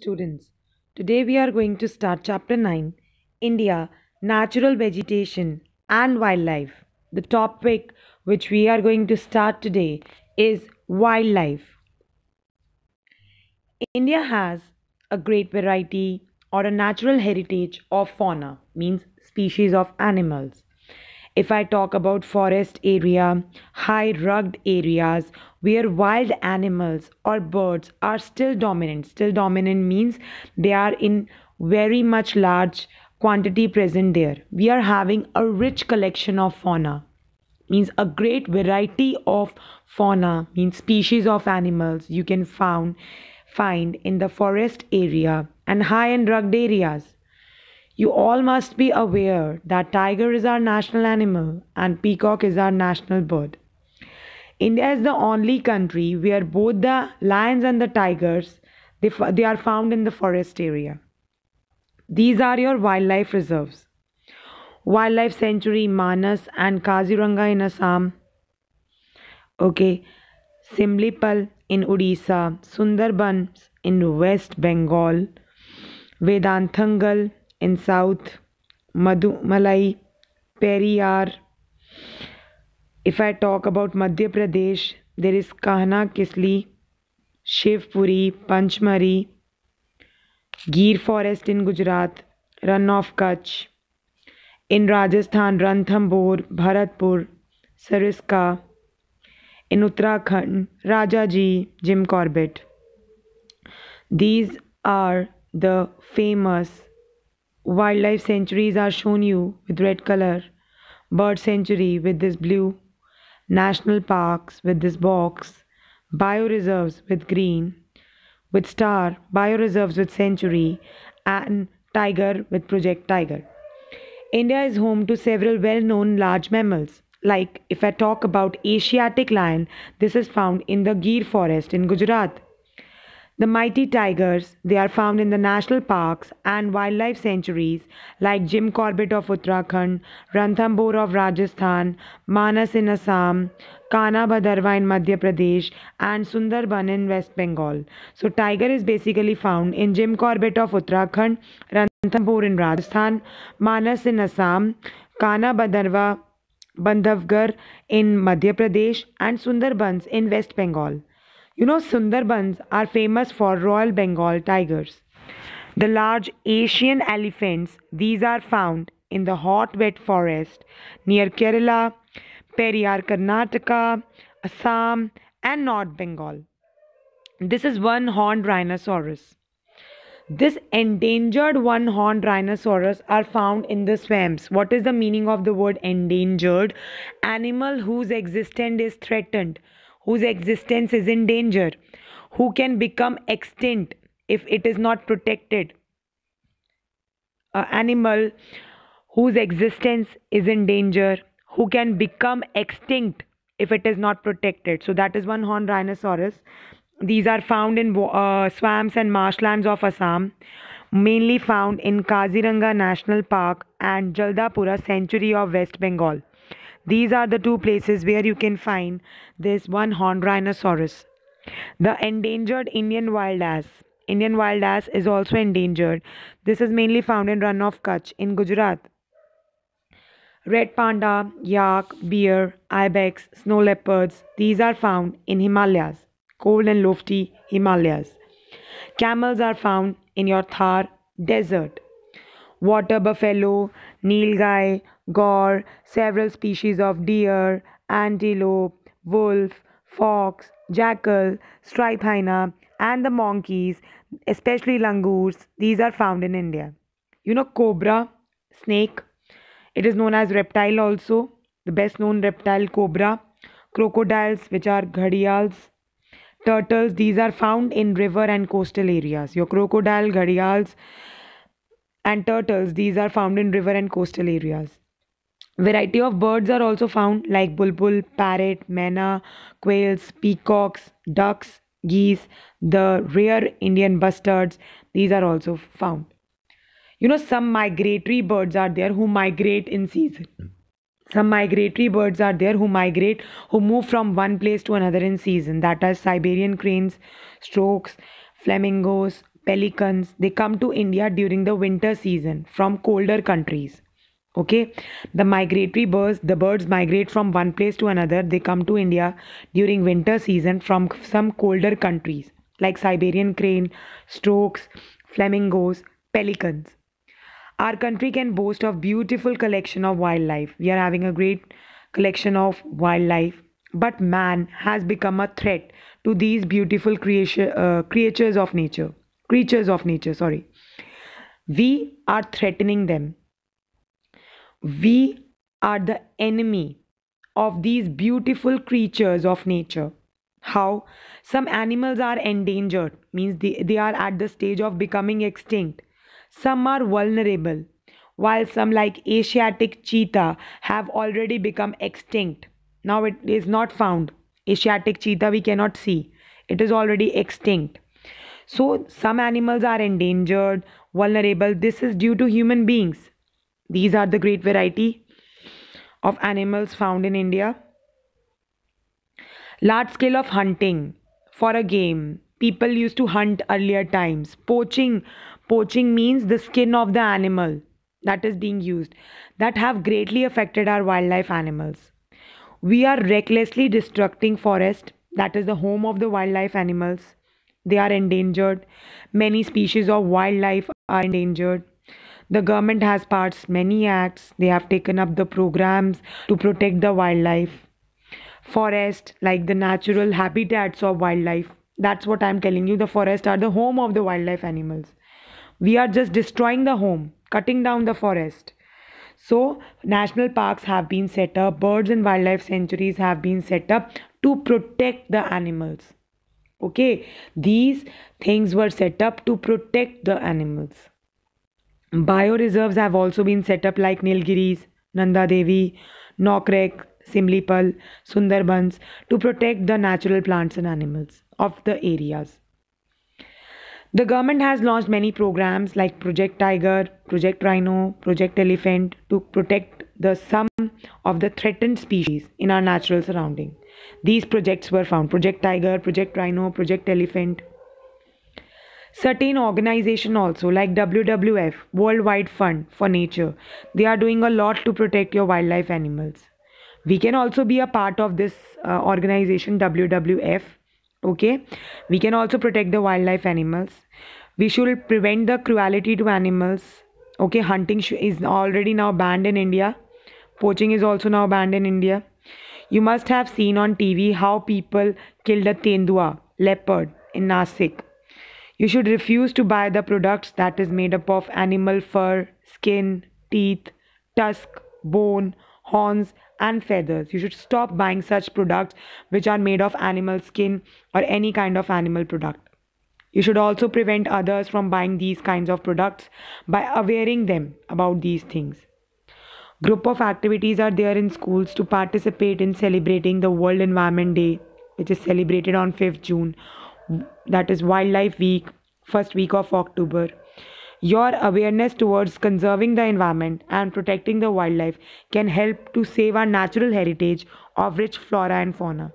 students. Today we are going to start chapter 9 India Natural Vegetation and Wildlife. The topic which we are going to start today is wildlife. India has a great variety or a natural heritage of fauna means species of animals if I talk about forest area, high rugged areas where wild animals or birds are still dominant. Still dominant means they are in very much large quantity present there. We are having a rich collection of fauna means a great variety of fauna means species of animals you can found find in the forest area and high and rugged areas you all must be aware that tiger is our national animal and peacock is our national bird. India is the only country where both the lions and the tigers they, they are found in the forest area. These are your wildlife reserves. Wildlife Sanctuary Manas and Kaziranga in Assam. Okay, Simlipal in Odisha, Sundarbans in West Bengal, Vedanthangal in south Mudumalai Periyar if I talk about Madhya Pradesh there is Kanha Kisli Shivpuri Pachmarhi Gir forest in Gujarat Rann of Kutch in Rajasthan Ranthambore Bharatpur Sariska in Uttarakhand Rajaji Jim Corbett these are the famous wildlife sanctuaries are shown you with red color, bird sanctuary with this blue, national parks with this box, bioreserves with green, with star, bioreserves with century, and tiger with project tiger. India is home to several well known large mammals. Like if I talk about Asiatic lion, this is found in the Gir forest in Gujarat. The mighty tigers, they are found in the national parks and wildlife sanctuaries like Jim Corbett of Uttarakhand, Ranthambore of Rajasthan, Manas in Assam, Kana Bhadarwa in Madhya Pradesh, and Sundarban in West Bengal. So, tiger is basically found in Jim Corbett of Uttarakhand, Ranthambore in Rajasthan, Manas in Assam, Kana Bhadarwa, Bandhavgarh in Madhya Pradesh, and Sundarbans in West Bengal. You know, Sundarbans are famous for Royal Bengal tigers. The large Asian elephants, these are found in the hot wet forest near Kerala, Periyar, Karnataka, Assam, and North Bengal. This is one horned rhinoceros. This endangered one horned rhinoceros are found in the swamps. What is the meaning of the word endangered? Animal whose existence is threatened whose existence is in danger, who can become extinct if it is not protected. An animal whose existence is in danger, who can become extinct if it is not protected. So that is one horned rhinoceros. These are found in uh, swamps and marshlands of Assam, mainly found in Kaziranga National Park and Jaldapura Sanctuary of West Bengal. These are the two places where you can find this one horned rhinoceros. The endangered Indian wild ass. Indian wild ass is also endangered. This is mainly found in run of Kutch in Gujarat. Red panda, yak, bear, ibex, snow leopards, these are found in Himalayas, cold and lofty Himalayas. Camels are found in your Thar desert. Water buffalo, Nilgai, gore, several species of deer, antelope, wolf, fox, jackal, striped hyena, and the monkeys, especially langurs, these are found in India. You know, cobra, snake, it is known as reptile also, the best known reptile, cobra, crocodiles, which are ghadials, turtles, these are found in river and coastal areas. Your crocodile, ghadials, and turtles, these are found in river and coastal areas. Variety of birds are also found like bulbul, parrot, mena, quails, peacocks, ducks, geese, the rare Indian bustards, these are also found. You know, some migratory birds are there who migrate in season. Some migratory birds are there who migrate, who move from one place to another in season. That are Siberian cranes, storks, flamingos, pelicans. They come to India during the winter season from colder countries okay the migratory birds the birds migrate from one place to another they come to india during winter season from some colder countries like siberian crane storks flamingos pelicans our country can boast of beautiful collection of wildlife we are having a great collection of wildlife but man has become a threat to these beautiful creation, uh, creatures of nature creatures of nature sorry we are threatening them we are the enemy of these beautiful creatures of nature. How some animals are endangered, means they, they are at the stage of becoming extinct. Some are vulnerable, while some, like Asiatic cheetah, have already become extinct. Now it is not found. Asiatic cheetah we cannot see, it is already extinct. So, some animals are endangered, vulnerable. This is due to human beings these are the great variety of animals found in India. Large scale of hunting for a game. People used to hunt earlier times. Poaching. Poaching means the skin of the animal that is being used that have greatly affected our wildlife animals. We are recklessly destructing forest that is the home of the wildlife animals. They are endangered. Many species of wildlife are endangered. The government has passed many acts. They have taken up the programs to protect the wildlife. Forest, like the natural habitats of wildlife. That's what I'm telling you. The forest are the home of the wildlife animals. We are just destroying the home, cutting down the forest. So, national parks have been set up, birds and wildlife sanctuaries have been set up to protect the animals. Okay, these things were set up to protect the animals reserves have also been set up like Nilgiris, Nanda Devi, Nokrek, Simlipal, Sundarbans to protect the natural plants and animals of the areas. The government has launched many programs like Project Tiger, Project Rhino, Project Elephant to protect the some of the threatened species in our natural surrounding. These projects were found Project Tiger, Project Rhino, Project Elephant certain organization also like wwf worldwide fund for nature they are doing a lot to protect your wildlife animals we can also be a part of this uh, organization wwf okay we can also protect the wildlife animals we should prevent the cruelty to animals okay hunting is already now banned in india poaching is also now banned in india you must have seen on tv how people killed a tendua leopard in nasik you should refuse to buy the products that is made up of animal fur, skin, teeth, tusk, bone, horns and feathers. You should stop buying such products which are made of animal skin or any kind of animal product. You should also prevent others from buying these kinds of products by awaring them about these things. Group of activities are there in schools to participate in celebrating the World Environment Day, which is celebrated on 5th June that is Wildlife Week, first week of October. Your awareness towards conserving the environment and protecting the wildlife can help to save our natural heritage of rich flora and fauna.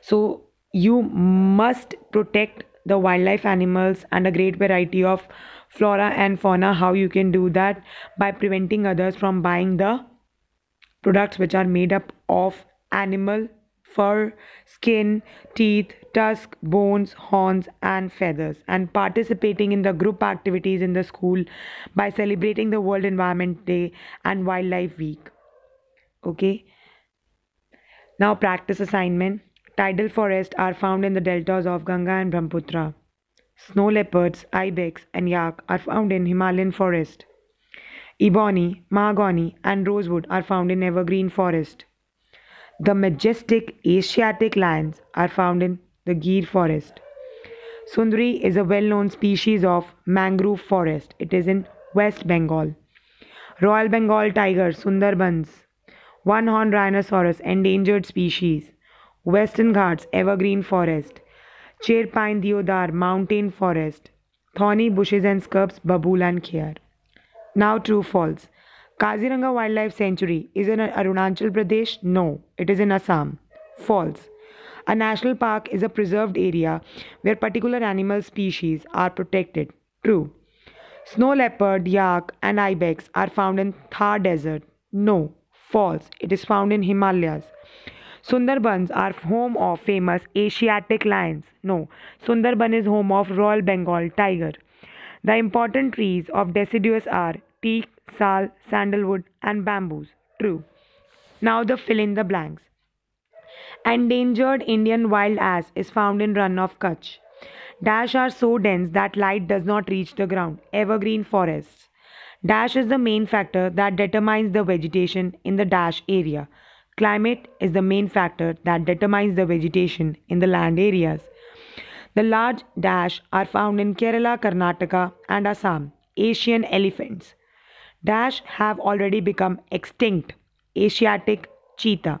So, you must protect the wildlife animals and a great variety of flora and fauna. How you can do that by preventing others from buying the products which are made up of animal fur, skin, teeth, tusk, bones, horns, and feathers, and participating in the group activities in the school by celebrating the World Environment Day and Wildlife Week. Okay. Now, practice assignment. Tidal forests are found in the deltas of Ganga and Brahmaputra. Snow leopards, ibex, and yak are found in Himalayan forest. Ebony, mahogany, and rosewood are found in evergreen forest. The majestic Asiatic lions are found in the Gir forest. Sundari is a well known species of mangrove forest. It is in West Bengal. Royal Bengal tiger, Sundarbans, one horned rhinoceros, endangered species. Western Ghats, evergreen forest. Cher pine deodar, mountain forest. Thorny bushes and scrubs, babul and khyar. Now, true false. Kaziranga Wildlife Sanctuary is in Arunachal Pradesh? No, it is in Assam. False. A national park is a preserved area where particular animal species are protected. True. Snow leopard, yak, and ibex are found in Thar Desert. No. False. It is found in Himalayas. Sundarbans are home of famous Asiatic lions. No. Sundarban is home of Royal Bengal tiger. The important trees of deciduous are teak, sal, sandalwood, and bamboos. True. Now the fill in the blanks. Endangered Indian wild ass is found in of Kutch. Dash are so dense that light does not reach the ground. Evergreen forests. Dash is the main factor that determines the vegetation in the dash area. Climate is the main factor that determines the vegetation in the land areas. The large dash are found in Kerala, Karnataka, and Assam. Asian elephants. Dash have already become extinct. Asiatic cheetah.